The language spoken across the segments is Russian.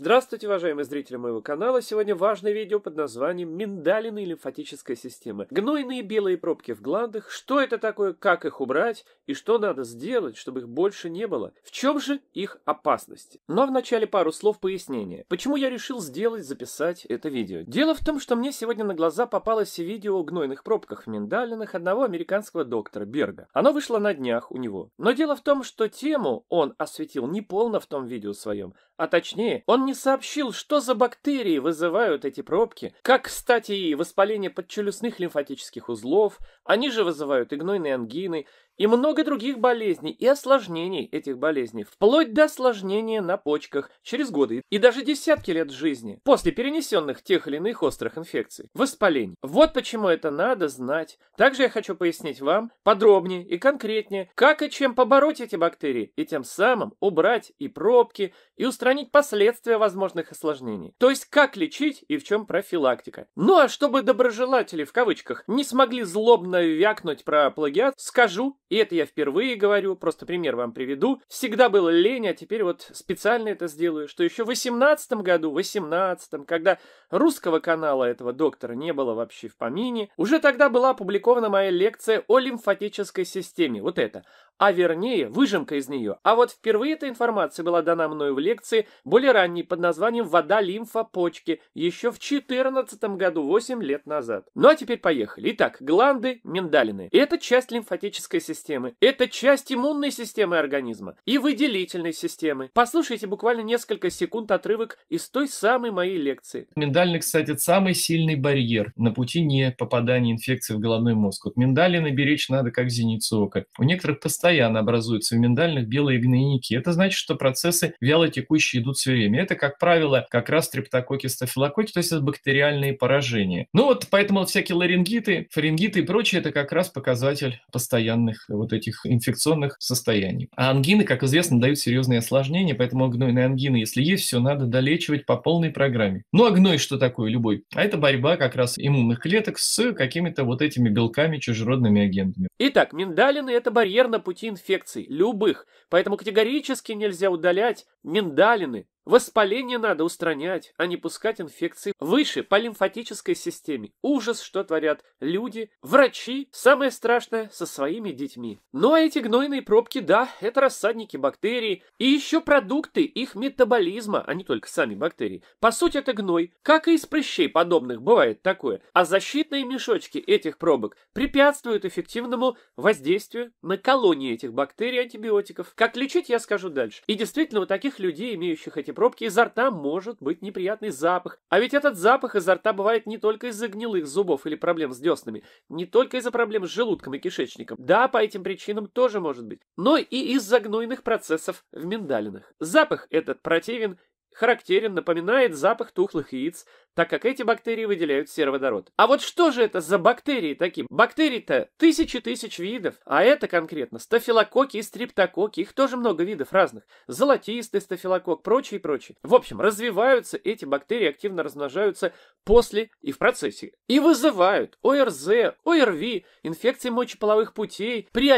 Здравствуйте, уважаемые зрители моего канала! Сегодня важное видео под названием «Миндалины лимфатическая система. Гнойные белые пробки в гландах. Что это такое, как их убрать и что надо сделать, чтобы их больше не было? В чем же их опасности?» Но ну, а вначале пару слов пояснения. Почему я решил сделать, записать это видео? Дело в том, что мне сегодня на глаза попалось видео о гнойных пробках в миндалинах одного американского доктора Берга. Оно вышло на днях у него. Но дело в том, что тему он осветил не полно в том видео своем, а точнее, он не сообщил, что за бактерии вызывают эти пробки, как, кстати, и воспаление подчелюстных лимфатических узлов, они же вызывают и гнойные ангины, и много других болезней и осложнений этих болезней, вплоть до осложнения на почках через годы и даже десятки лет жизни после перенесенных тех или иных острых инфекций, воспалений. Вот почему это надо знать. Также я хочу пояснить вам подробнее и конкретнее, как и чем побороть эти бактерии и тем самым убрать и пробки, и устранить последствия возможных осложнений. То есть как лечить и в чем профилактика. Ну а чтобы доброжелатели в кавычках не смогли злобно вякнуть про плагиат, скажу и это я впервые говорю, просто пример вам приведу, всегда было лень, а теперь вот специально это сделаю, что еще в 18 году, 18 когда русского канала этого доктора не было вообще в помине, уже тогда была опубликована моя лекция о лимфатической системе, вот это, а вернее выжимка из нее. А вот впервые эта информация была дана мною в лекции, более ранней, под названием «Вода лимфа почки», еще в 14 году, 8 лет назад. Ну а теперь поехали. Итак, гланды, миндалины. Это часть лимфатической системы, это часть иммунной системы организма и выделительной системы. Послушайте буквально несколько секунд отрывок из той самой моей лекции. Миндалины, кстати, самый сильный барьер на пути не попадания инфекции в головной мозг. Вот миндалины беречь надо как зеницу ока. У некоторых постоянно постоянно образуются в миндальных белые гнойники. Это значит, что процессы вялотекущие идут все время. Это, как правило, как раз стрептококи стафилококки, то есть это бактериальные поражения. Ну вот поэтому всякие ларингиты, фарингиты и прочее, это как раз показатель постоянных вот этих инфекционных состояний. А ангины, как известно, дают серьезные осложнения, поэтому гнойные ангины, если есть, все надо долечивать по полной программе. Ну а гной что такое любой? А это борьба как раз иммунных клеток с какими-то вот этими белками, чужеродными агентами. Итак, миндалины – это барьер на пути антиинфекций, любых, поэтому категорически нельзя удалять миндалины, Воспаление надо устранять, а не пускать инфекции выше по лимфатической системе. Ужас, что творят люди, врачи, самое страшное, со своими детьми. Ну а эти гнойные пробки, да, это рассадники бактерий и еще продукты их метаболизма, а не только сами бактерии. По сути, это гной. Как и из прыщей подобных бывает такое. А защитные мешочки этих пробок препятствуют эффективному воздействию на колонии этих бактерий антибиотиков. Как лечить, я скажу дальше. И действительно, у таких людей, имеющих эти эти пробки, изо рта может быть неприятный запах. А ведь этот запах изо рта бывает не только из-за гнилых зубов или проблем с деснами, не только из-за проблем с желудком и кишечником. Да, по этим причинам тоже может быть. Но и из-за гнойных процессов в миндалинах. Запах этот противен характерен, напоминает запах тухлых яиц, так как эти бактерии выделяют сероводород. А вот что же это за бактерии такие? Бактерий-то тысячи тысяч видов, а это конкретно стафилококки и стриптококки, их тоже много видов разных. Золотистый стафилокок, прочее и прочее. В общем, развиваются эти бактерии, активно размножаются после и в процессе. И вызывают ОРЗ, ОРВИ, инфекции мочеполовых путей, при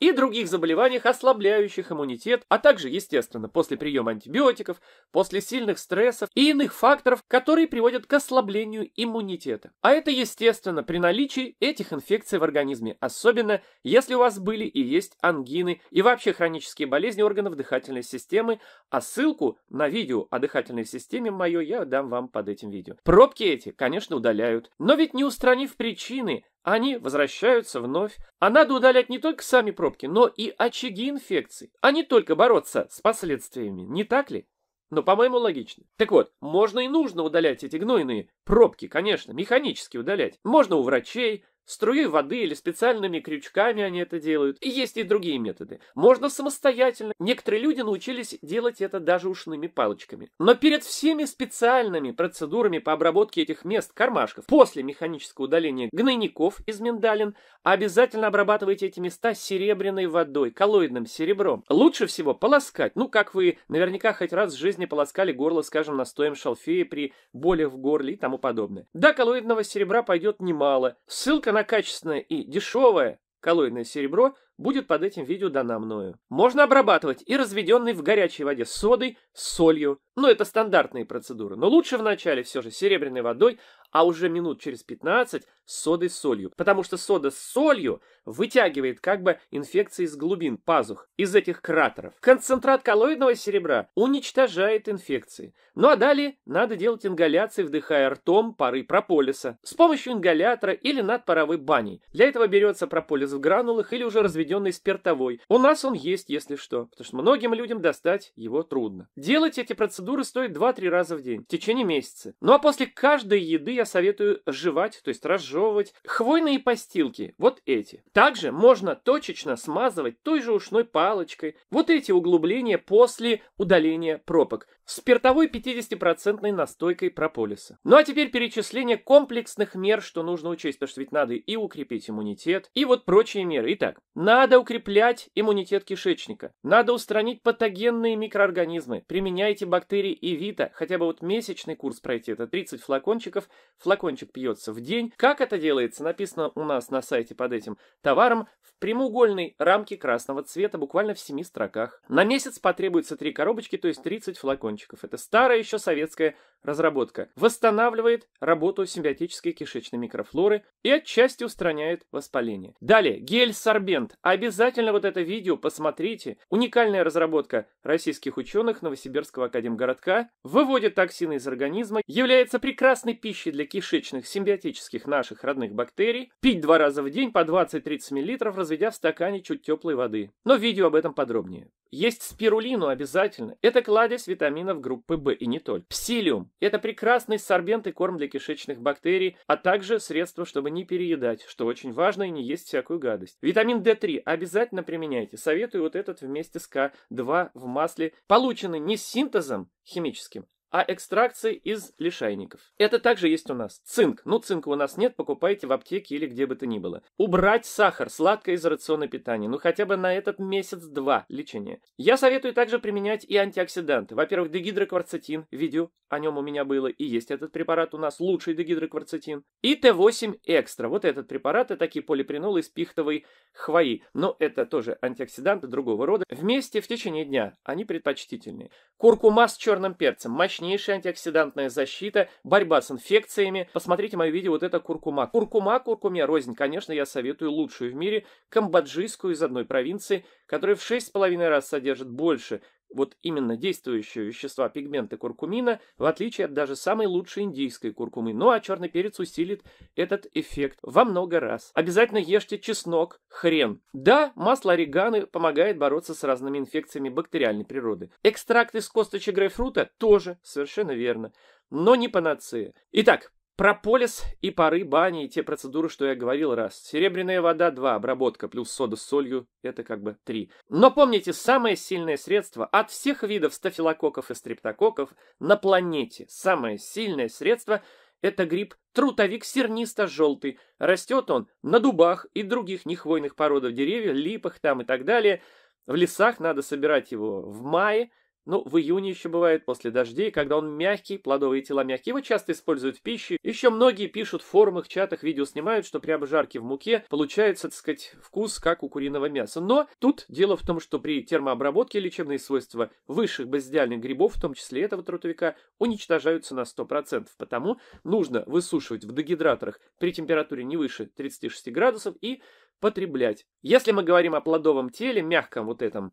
и других заболеваниях, ослабляющих иммунитет, а также, естественно, после приема антибиотиков, после сильных стрессов и иных факторов, которые приводят к ослаблению иммунитета. А это естественно при наличии этих инфекций в организме, особенно если у вас были и есть ангины и вообще хронические болезни органов дыхательной системы, а ссылку на видео о дыхательной системе мое я дам вам под этим видео. Пробки эти, конечно, удаляют, но ведь не устранив причины, они возвращаются вновь. А надо удалять не только сами пробки, но и очаги инфекций, а не только бороться с последствиями, не так ли? Но, по-моему, логично. Так вот, можно и нужно удалять эти гнойные пробки, конечно, механически удалять. Можно у врачей, Струей воды или специальными крючками они это делают. И есть и другие методы. Можно самостоятельно. Некоторые люди научились делать это даже ушными палочками. Но перед всеми специальными процедурами по обработке этих мест, кармашков, после механического удаления гнойников из миндалин, обязательно обрабатывайте эти места серебряной водой, коллоидным серебром. Лучше всего полоскать. Ну, как вы наверняка хоть раз в жизни полоскали горло, скажем, настоем шалфея при боли в горле и тому подобное. Да, коллоидного серебра пойдет немало. Ссылка она качественная и дешевая, коллоидное серебро будет под этим видео дана мною. Можно обрабатывать и разведенный в горячей воде содой, солью, но ну, это стандартные процедуры. Но лучше вначале все же серебряной водой, а уже минут через 15 с содой с солью, потому что сода с солью вытягивает как бы инфекции из глубин пазух, из этих кратеров. Концентрат коллоидного серебра уничтожает инфекции. Ну а далее надо делать ингаляции, вдыхая ртом пары прополиса с помощью ингалятора или над паровой баней. Для этого берется прополис в гранулах или уже разведенный спиртовой. У нас он есть, если что, потому что многим людям достать его трудно. Делать эти процедуры стоит 2-3 раза в день, в течение месяца. Ну а после каждой еды я советую жевать, то есть разжевывать, хвойные постилки, вот эти. Также можно точечно смазывать той же ушной палочкой вот эти углубления после удаления пробок спиртовой 50% настойкой прополиса. Ну а теперь перечисление комплексных мер, что нужно учесть, потому что ведь надо и укрепить иммунитет, и вот прочие меры. Итак, надо укреплять иммунитет кишечника, надо устранить патогенные микроорганизмы, применяйте бактерии и вита, хотя бы вот месячный курс пройти, это 30 флакончиков, флакончик пьется в день. Как это делается, написано у нас на сайте под этим товаром в прямоугольной рамке красного цвета, буквально в семи строках. На месяц потребуется три коробочки, то есть 30 флакончиков. Это старая еще советская разработка восстанавливает работу симбиотической кишечной микрофлоры и отчасти устраняет воспаление. Далее, гель-сорбент. Обязательно вот это видео посмотрите. Уникальная разработка российских ученых Новосибирского академгородка выводит токсины из организма, является прекрасной пищей для кишечных симбиотических наших родных бактерий. Пить два раза в день по 20-30 мл, разведя в стакане чуть теплой воды. Но видео об этом подробнее. Есть спирулину обязательно. Это кладезь витаминов группы В и не только. Псилиум – это прекрасный сорбент и корм для кишечных бактерий, а также средство, чтобы не переедать, что очень важно и не есть всякую гадость. Витамин D3 обязательно применяйте. Советую вот этот вместе с К2 в масле, Получены не синтезом химическим, а экстракции из лишайников. Это также есть у нас. Цинк. Ну, цинка у нас нет, покупайте в аптеке или где бы то ни было. Убрать сахар, сладкое из рациона питания. Ну, хотя бы на этот месяц-два лечения. Я советую также применять и антиоксиданты. Во-первых, дегидрокварцетин. Видео о нем у меня было и есть этот препарат у нас. Лучший дегидрокварцетин. И Т8 экстра. Вот этот препарат Это такие полипринолы из пихтовой хвои. Но это тоже антиоксиданты другого рода. Вместе в течение дня они предпочтительные. Куркума с черным перцем. Мощный мощнейшая антиоксидантная защита, борьба с инфекциями. Посмотрите мое видео, вот это куркума. Куркума, куркуме рознь, конечно, я советую лучшую в мире, камбоджийскую из одной провинции, которая в 6,5 раз содержит больше вот именно действующие вещества пигменты куркумина, в отличие от даже самой лучшей индийской куркумы. Ну а черный перец усилит этот эффект во много раз. Обязательно ешьте чеснок, хрен. Да, масло орегано помогает бороться с разными инфекциями бактериальной природы. Экстракт из косточек грейпфрута тоже, совершенно верно. Но не панацея. Итак, про полис и пары бани и те процедуры, что я говорил, раз. Серебряная вода, два. Обработка плюс сода с солью, это как бы три. Но помните, самое сильное средство от всех видов стафилококков и стрептококков на планете, самое сильное средство – это гриб трутовик сернисто-желтый. Растет он на дубах и других нехвойных породах деревьев, липах там и так далее. В лесах надо собирать его в мае – ну, в июне еще бывает, после дождей, когда он мягкий, плодовые тела мягкие, его часто используют в пище. Еще многие пишут в форумах, чатах, видео снимают, что при обжарке в муке получается, так сказать, вкус, как у куриного мяса. Но тут дело в том, что при термообработке лечебные свойства высших базидиальных грибов, в том числе этого трутовика, уничтожаются на 100%. Потому нужно высушивать в дегидраторах при температуре не выше 36 градусов и потреблять. Если мы говорим о плодовом теле, мягком вот этом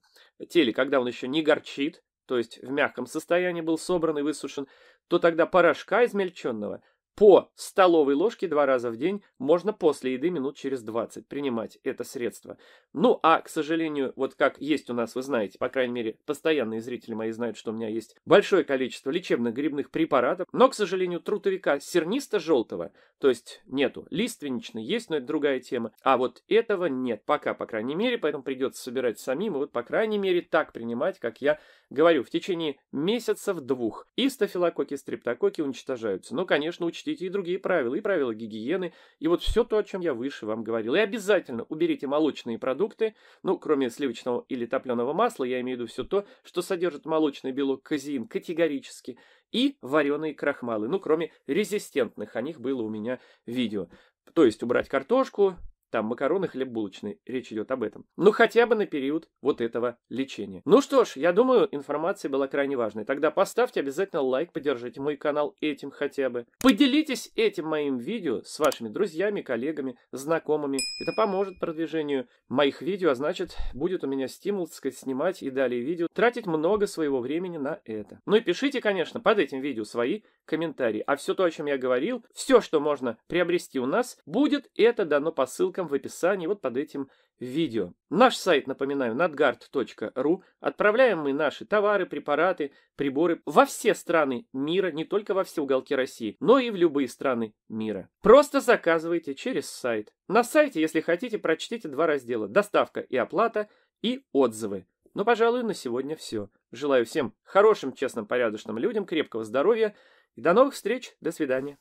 теле, когда он еще не горчит, то есть в мягком состоянии был собран и высушен, то тогда порошка измельченного по столовой ложке два раза в день можно после еды минут через 20 принимать это средство. Ну, а, к сожалению, вот как есть у нас, вы знаете, по крайней мере, постоянные зрители мои знают, что у меня есть большое количество лечебных грибных препаратов, но, к сожалению, трутовика сернисто-желтого, то есть нету, лиственничный есть, но это другая тема, а вот этого нет пока, по крайней мере, поэтому придется собирать самим, и вот, по крайней мере, так принимать, как я говорю, в течение месяцев двух. И стафилококки, и стрептококки уничтожаются. Ну, конечно, учтите, учтите и другие правила, и правила гигиены, и вот все то, о чем я выше вам говорил. И обязательно уберите молочные продукты, ну, кроме сливочного или топленого масла, я имею в виду все то, что содержит молочный белок казеин категорически, и вареные крахмалы, ну, кроме резистентных, о них было у меня видео. То есть убрать картошку, там макароны, хлеб булочный. Речь идет об этом. Ну, хотя бы на период вот этого лечения. Ну что ж, я думаю, информация была крайне важной. Тогда поставьте обязательно лайк, поддержите мой канал этим хотя бы. Поделитесь этим моим видео с вашими друзьями, коллегами, знакомыми. Это поможет продвижению моих видео, а значит, будет у меня стимул, так сказать, снимать и далее видео, тратить много своего времени на это. Ну и пишите, конечно, под этим видео свои комментарии. А все то, о чем я говорил, все, что можно приобрести у нас, будет это дано по ссылке ссылкам в описании вот под этим видео. Наш сайт, напоминаю, надгард.ру. Отправляем мы наши товары, препараты, приборы во все страны мира, не только во все уголки России, но и в любые страны мира. Просто заказывайте через сайт. На сайте, если хотите, прочтите два раздела «Доставка и оплата» и «Отзывы». Но, ну, пожалуй, на сегодня все. Желаю всем хорошим, честным, порядочным людям крепкого здоровья и до новых встреч. До свидания.